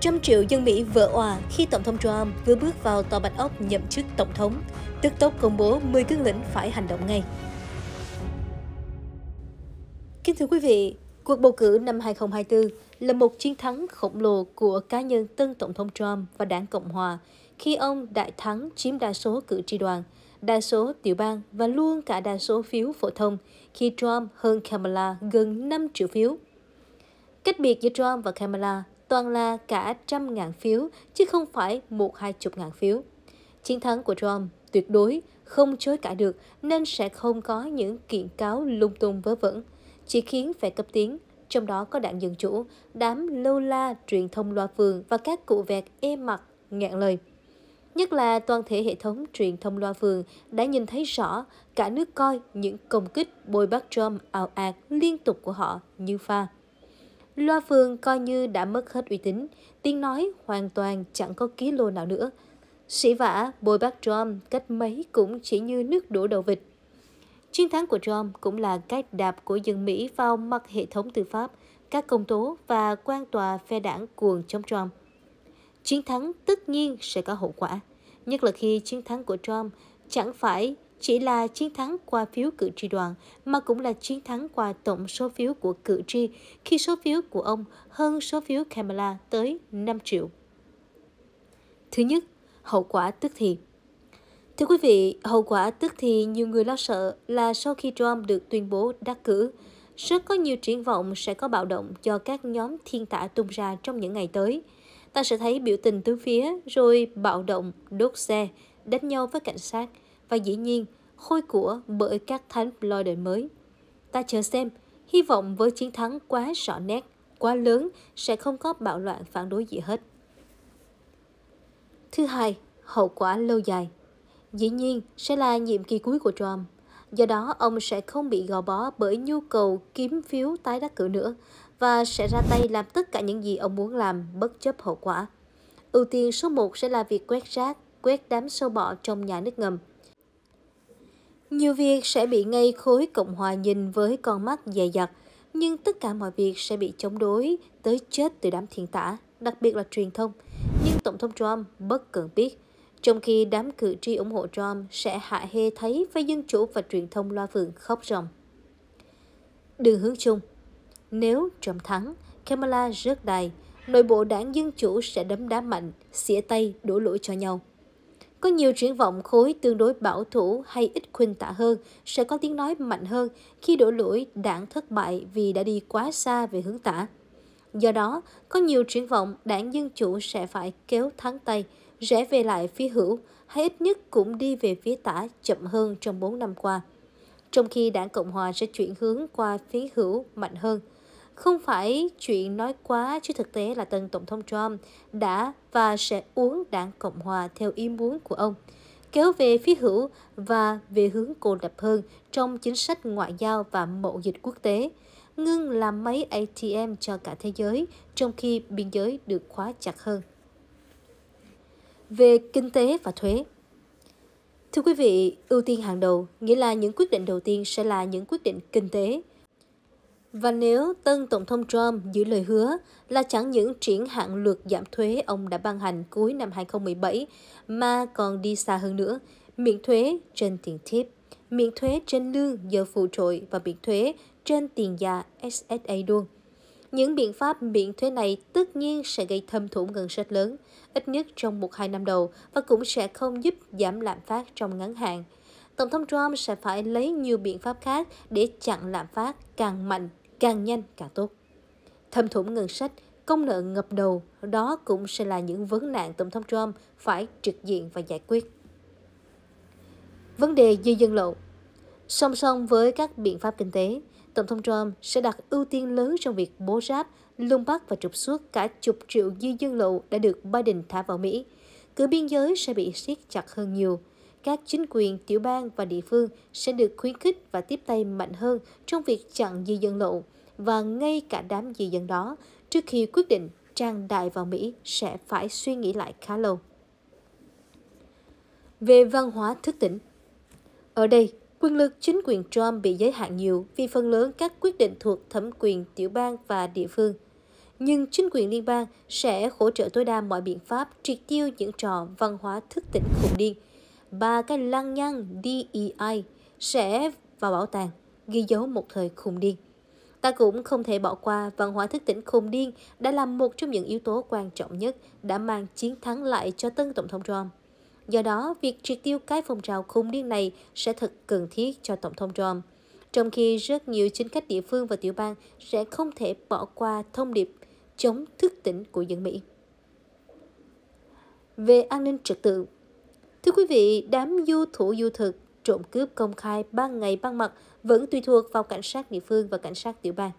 Trăm triệu dân Mỹ vỡ òa khi Tổng thống Trump vừa bước vào Tòa Bạch Ốc nhậm chức Tổng thống, tức tốc công bố 10 cương lĩnh phải hành động ngay. Kính thưa quý vị, cuộc bầu cử năm 2024 là một chiến thắng khổng lồ của cá nhân tân Tổng thống Trump và đảng Cộng Hòa khi ông đại thắng chiếm đa số cử tri đoàn, đa số tiểu bang và luôn cả đa số phiếu phổ thông khi Trump hơn Kamala gần 5 triệu phiếu. Cách biệt giữa Trump và Kamala toàn là cả trăm ngàn phiếu, chứ không phải một hai chục ngàn phiếu. Chiến thắng của Trump tuyệt đối không chối cãi được nên sẽ không có những kiện cáo lung tung vớ vẩn, chỉ khiến phải cấp tiến. Trong đó có đảng Dân Chủ, đám lâu la truyền thông loa phường và các cụ vẹt e mặt, ngẹn lời. Nhất là toàn thể hệ thống truyền thông loa phường đã nhìn thấy rõ cả nước coi những công kích bôi bác Trump ảo ạt liên tục của họ như pha. Loa phường coi như đã mất hết uy tín, tiếng nói hoàn toàn chẳng có ký lô nào nữa. Sĩ vả, bồi bác Trump cách mấy cũng chỉ như nước đổ đầu vịt. Chiến thắng của Trump cũng là cách đạp của dân Mỹ vào mặt hệ thống tư pháp, các công tố và quan tòa phe đảng cuồng chống Trump. Chiến thắng tất nhiên sẽ có hậu quả, nhất là khi chiến thắng của Trump chẳng phải chỉ là chiến thắng qua phiếu cử tri đoàn mà cũng là chiến thắng qua tổng số phiếu của cử tri khi số phiếu của ông hơn số phiếu Kamala tới 5 triệu. Thứ nhất, hậu quả tức thì. Thưa quý vị, hậu quả tức thì nhiều người lo sợ là sau khi Trump được tuyên bố đắc cử, rất có nhiều triển vọng sẽ có bạo động do các nhóm thiên tả tung ra trong những ngày tới. Ta sẽ thấy biểu tình tứ phía, rồi bạo động, đốt xe, đánh nhau với cảnh sát – và dĩ nhiên khôi của bởi các thánh loi đời mới. Ta chờ xem, hy vọng với chiến thắng quá rõ nét, quá lớn sẽ không có bạo loạn phản đối gì hết. Thứ hai, hậu quả lâu dài. Dĩ nhiên sẽ là nhiệm kỳ cuối của Trump. Do đó, ông sẽ không bị gò bó bởi nhu cầu kiếm phiếu tái đắc cử nữa và sẽ ra tay làm tất cả những gì ông muốn làm bất chấp hậu quả. Ưu tiên số 1 sẽ là việc quét rác, quét đám sâu bọ trong nhà nước ngầm. Nhiều việc sẽ bị ngay khối Cộng hòa nhìn với con mắt dày dặt, nhưng tất cả mọi việc sẽ bị chống đối tới chết từ đám thiên tả, đặc biệt là truyền thông. Nhưng Tổng thống Trump bất cần biết, trong khi đám cử tri ủng hộ Trump sẽ hạ hê thấy với dân chủ và truyền thông loa phường khóc ròng. Đường hướng chung Nếu Trump thắng, Kamala rớt đài, nội bộ đảng Dân Chủ sẽ đấm đá mạnh, xỉa tay, đổ lỗi cho nhau. Có nhiều triển vọng khối tương đối bảo thủ hay ít khuynh tả hơn sẽ có tiếng nói mạnh hơn khi đổ lỗi đảng thất bại vì đã đi quá xa về hướng tả. Do đó, có nhiều triển vọng đảng Dân Chủ sẽ phải kéo thắng tay, rẽ về lại phía hữu, hay ít nhất cũng đi về phía tả chậm hơn trong 4 năm qua. Trong khi đảng Cộng Hòa sẽ chuyển hướng qua phía hữu mạnh hơn – không phải chuyện nói quá chứ thực tế là tân Tổng thống Trump đã và sẽ uống đảng Cộng Hòa theo ý muốn của ông, kéo về phía hữu và về hướng cô lập hơn trong chính sách ngoại giao và mậu dịch quốc tế, ngưng làm máy ATM cho cả thế giới trong khi biên giới được khóa chặt hơn. Về kinh tế và thuế Thưa quý vị, ưu tiên hàng đầu nghĩa là những quyết định đầu tiên sẽ là những quyết định kinh tế – và nếu tân Tổng thống Trump giữ lời hứa là chẳng những triển hạn luật giảm thuế ông đã ban hành cuối năm 2017 mà còn đi xa hơn nữa, miễn thuế trên tiền tip, miễn thuế trên lương giờ phụ trội và miễn thuế trên tiền già SSA luôn. Những biện pháp miễn thuế này tất nhiên sẽ gây thâm thủng ngân sách lớn, ít nhất trong một hai năm đầu và cũng sẽ không giúp giảm lạm phát trong ngắn hạn. Tổng thống Trump sẽ phải lấy nhiều biện pháp khác để chặn lạm phát càng mạnh càng nhanh càng tốt. Thâm thủng ngân sách, công nợ ngập đầu, đó cũng sẽ là những vấn nạn Tổng thống Trump phải trực diện và giải quyết. Vấn đề dư dân lộ. Song song với các biện pháp kinh tế, Tổng thống Trump sẽ đặt ưu tiên lớn trong việc bố ráp, lung bắt và trục xuất cả chục triệu dư dân lộ đã được Biden thả vào Mỹ. Cửa biên giới sẽ bị siết chặt hơn nhiều – các chính quyền, tiểu bang và địa phương sẽ được khuyến khích và tiếp tay mạnh hơn trong việc chặn di dân lộ và ngay cả đám di dân đó trước khi quyết định trang đại vào Mỹ sẽ phải suy nghĩ lại khá lâu. Về văn hóa thức tỉnh Ở đây, quyền lực chính quyền Trump bị giới hạn nhiều vì phần lớn các quyết định thuộc thẩm quyền tiểu bang và địa phương. Nhưng chính quyền liên bang sẽ hỗ trợ tối đa mọi biện pháp triệt tiêu những trò văn hóa thức tỉnh khủng điên – ba cái lăng nhăng DEI sẽ vào bảo tàng, ghi dấu một thời khùng điên. Ta cũng không thể bỏ qua văn hóa thức tỉnh khùng điên đã là một trong những yếu tố quan trọng nhất đã mang chiến thắng lại cho tân Tổng thống Trump. Do đó, việc triệt tiêu cái phong trào khùng điên này sẽ thật cần thiết cho Tổng thống Trump. Trong khi rất nhiều chính khách địa phương và tiểu bang sẽ không thể bỏ qua thông điệp chống thức tỉnh của dân Mỹ. Về an ninh trật tự, Thưa quý vị, đám du thủ du thực, trộm cướp công khai ban ngày ban mặt vẫn tùy thuộc vào cảnh sát địa phương và cảnh sát tiểu bang.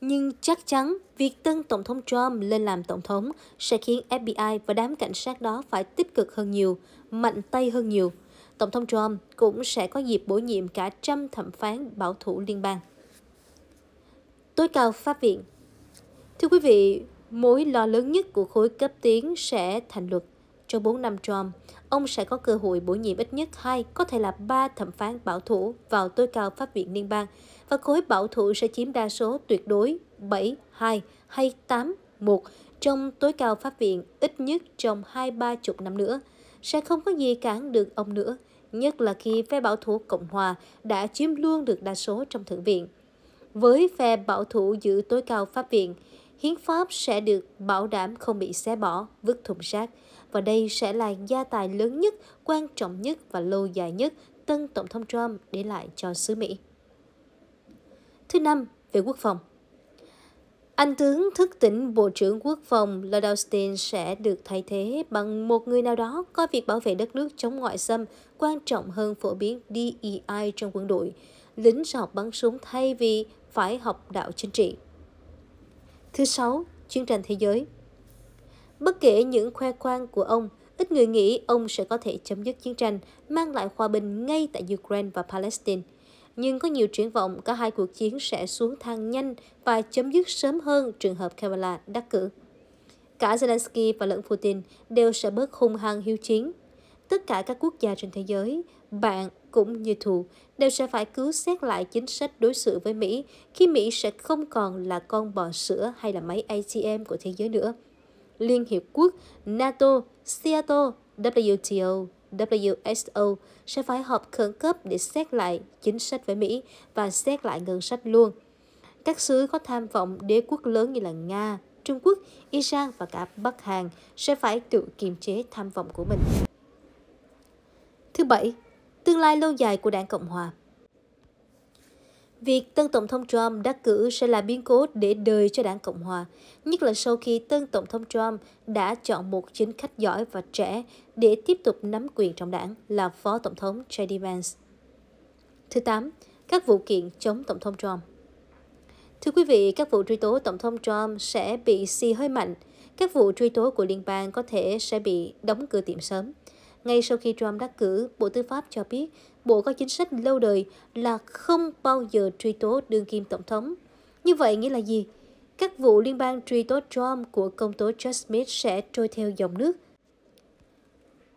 Nhưng chắc chắn việc tân Tổng thống Trump lên làm Tổng thống sẽ khiến FBI và đám cảnh sát đó phải tích cực hơn nhiều, mạnh tay hơn nhiều. Tổng thống Trump cũng sẽ có dịp bổ nhiệm cả trăm thẩm phán bảo thủ liên bang. Tối cao Pháp viện Thưa quý vị, mối lo lớn nhất của khối cấp tiến sẽ thành luật. Trong 4 năm Trump, ông sẽ có cơ hội bổ nhiệm ít nhất hai, có thể là ba thẩm phán bảo thủ vào tối cao pháp viện liên bang và khối bảo thủ sẽ chiếm đa số tuyệt đối 7, 2 hay 8, 1 trong tối cao pháp viện ít nhất trong hai ba chục năm nữa. Sẽ không có gì cản được ông nữa, nhất là khi phe bảo thủ Cộng Hòa đã chiếm luôn được đa số trong thượng viện. Với phe bảo thủ giữ tối cao pháp viện, hiến pháp sẽ được bảo đảm không bị xé bỏ, vứt thùng rác. Và đây sẽ là gia tài lớn nhất, quan trọng nhất và lâu dài nhất tân Tổng thống Trump để lại cho xứ Mỹ. Thứ năm, về quốc phòng. Anh tướng thức tỉnh Bộ trưởng Quốc phòng Lloyd Austin sẽ được thay thế bằng một người nào đó có việc bảo vệ đất nước chống ngoại xâm quan trọng hơn phổ biến DEI trong quân đội, lính sẽ học bắn súng thay vì phải học đạo chính trị. Thứ sáu, chiến tranh thế giới. Bất kể những khoe khoang của ông, ít người nghĩ ông sẽ có thể chấm dứt chiến tranh, mang lại hòa bình ngay tại Ukraine và Palestine. Nhưng có nhiều triển vọng cả hai cuộc chiến sẽ xuống thang nhanh và chấm dứt sớm hơn trường hợp Kabbalah đắc cử. Cả Zelensky và lẫn Putin đều sẽ bớt hung hăng hiếu chiến. Tất cả các quốc gia trên thế giới, bạn cũng như thù, đều sẽ phải cứu xét lại chính sách đối xử với Mỹ khi Mỹ sẽ không còn là con bò sữa hay là máy ATM của thế giới nữa. Liên Hiệp Quốc, NATO, CETO, WTO, WSO sẽ phải họp khẩn cấp để xét lại chính sách với Mỹ và xét lại ngân sách luôn. Các sứ có tham vọng đế quốc lớn như là Nga, Trung Quốc, Iran và cả Bắc Hàn sẽ phải tự kiềm chế tham vọng của mình. Thứ bảy, tương lai lâu dài của đảng Cộng hòa. Việc tân Tổng thống Trump đắc cử sẽ là biến cố để đời cho đảng Cộng Hòa, nhất là sau khi tân Tổng thống Trump đã chọn một chính khách giỏi và trẻ để tiếp tục nắm quyền trong đảng là Phó Tổng thống J.D. Vance. Thứ 8. Các vụ kiện chống Tổng thống Trump Thưa quý vị, các vụ truy tố Tổng thống Trump sẽ bị xì hơi mạnh. Các vụ truy tố của liên bang có thể sẽ bị đóng cửa tiệm sớm. Ngay sau khi Trump đắc cử, Bộ Tư pháp cho biết Bộ có chính sách lâu đời là không bao giờ truy tố đương kim tổng thống. Như vậy nghĩa là gì? Các vụ liên bang truy tố Trump của công tố Judge Smith sẽ trôi theo dòng nước.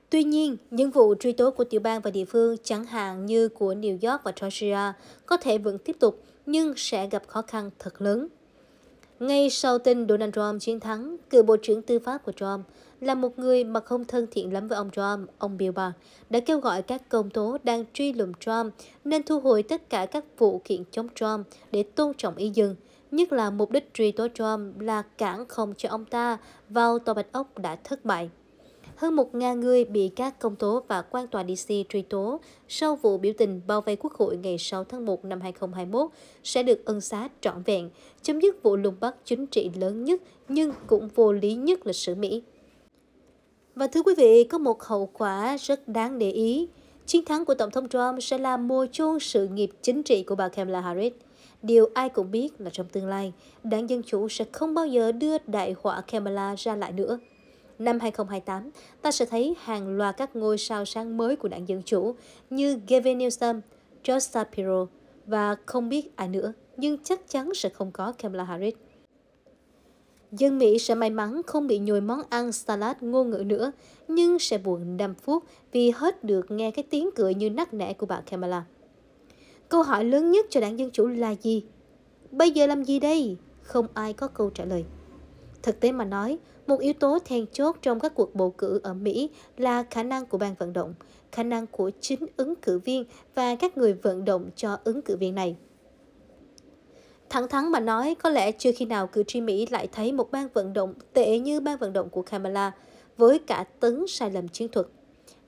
Tuy nhiên, những vụ truy tố của tiểu bang và địa phương, chẳng hạn như của New York và Georgia, có thể vẫn tiếp tục nhưng sẽ gặp khó khăn thật lớn. Ngay sau tin Donald Trump chiến thắng, cựu Bộ trưởng Tư pháp của Trump là một người mà không thân thiện lắm với ông Trump, ông Bill Barr, đã kêu gọi các công tố đang truy lùng Trump nên thu hồi tất cả các vụ kiện chống Trump để tôn trọng ý dân, nhất là mục đích truy tố Trump là cản không cho ông ta vào tòa Bạch Ốc đã thất bại hơn 1.000 người bị các công tố và quan tòa DC truy tố sau vụ biểu tình bao vây quốc hội ngày 6 tháng 1 năm 2021 sẽ được ân xá trọn vẹn, chấm dứt vụ lùng bắt chính trị lớn nhất nhưng cũng vô lý nhất lịch sử Mỹ. Và thưa quý vị, có một hậu quả rất đáng để ý. Chiến thắng của Tổng thống Trump sẽ là mùa chôn sự nghiệp chính trị của bà Kamala Harris. Điều ai cũng biết là trong tương lai, đảng Dân Chủ sẽ không bao giờ đưa đại họa Kamala ra lại nữa năm 2028, ta sẽ thấy hàng loạt các ngôi sao sáng mới của đảng Dân Chủ như Gavin Newsom, George Shapiro và không biết ai nữa, nhưng chắc chắn sẽ không có Kamala Harris. Dân Mỹ sẽ may mắn không bị nhồi món ăn salad ngôn ngữ nữa, nhưng sẽ buồn 5 phút vì hết được nghe cái tiếng cười như nắc nẻ của bà Kamala. Câu hỏi lớn nhất cho đảng Dân Chủ là gì? Bây giờ làm gì đây? Không ai có câu trả lời. Thực tế mà nói, một yếu tố then chốt trong các cuộc bầu cử ở Mỹ là khả năng của ban vận động, khả năng của chính ứng cử viên và các người vận động cho ứng cử viên này. Thẳng thắn mà nói, có lẽ chưa khi nào cử tri Mỹ lại thấy một ban vận động tệ như ban vận động của Kamala, với cả tấn sai lầm chiến thuật.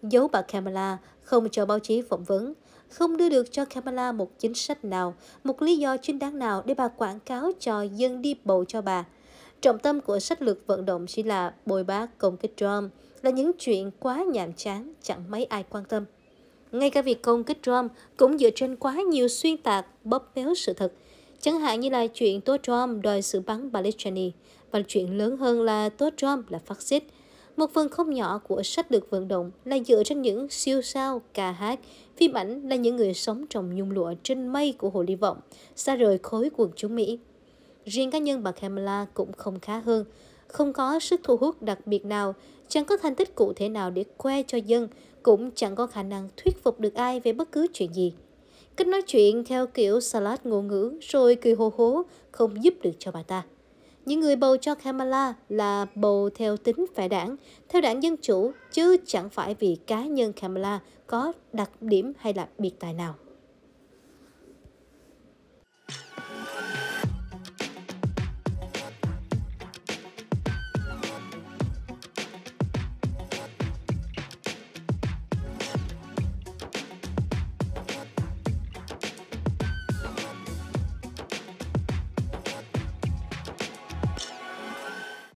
Giấu bà Kamala, không cho báo chí phỏng vấn, không đưa được cho Kamala một chính sách nào, một lý do chính đáng nào để bà quảng cáo cho dân đi bầu cho bà – Trọng tâm của sách lược vận động chỉ là bồi bác công kích Trump, là những chuyện quá nhàm chán, chẳng mấy ai quan tâm. Ngay cả việc công kích Trump cũng dựa trên quá nhiều xuyên tạc, bóp méo sự thật. Chẳng hạn như là chuyện tố Trump đòi xử bắn Balestrini, và chuyện lớn hơn là tố Trump là phát xít. Một phần không nhỏ của sách lược vận động là dựa trên những siêu sao, ca hát, phim ảnh là những người sống trong nhung lụa trên mây của hồ ly vọng, xa rời khối quần chúng Mỹ. Riêng cá nhân bà Kamala cũng không khá hơn, không có sức thu hút đặc biệt nào, chẳng có thành tích cụ thể nào để khoe cho dân, cũng chẳng có khả năng thuyết phục được ai về bất cứ chuyện gì. Cách nói chuyện theo kiểu salad ngôn ngữ rồi cười hô hố không giúp được cho bà ta. Những người bầu cho Kamala là bầu theo tính phải đảng, theo đảng Dân Chủ, chứ chẳng phải vì cá nhân Kamala có đặc điểm hay là biệt tài nào.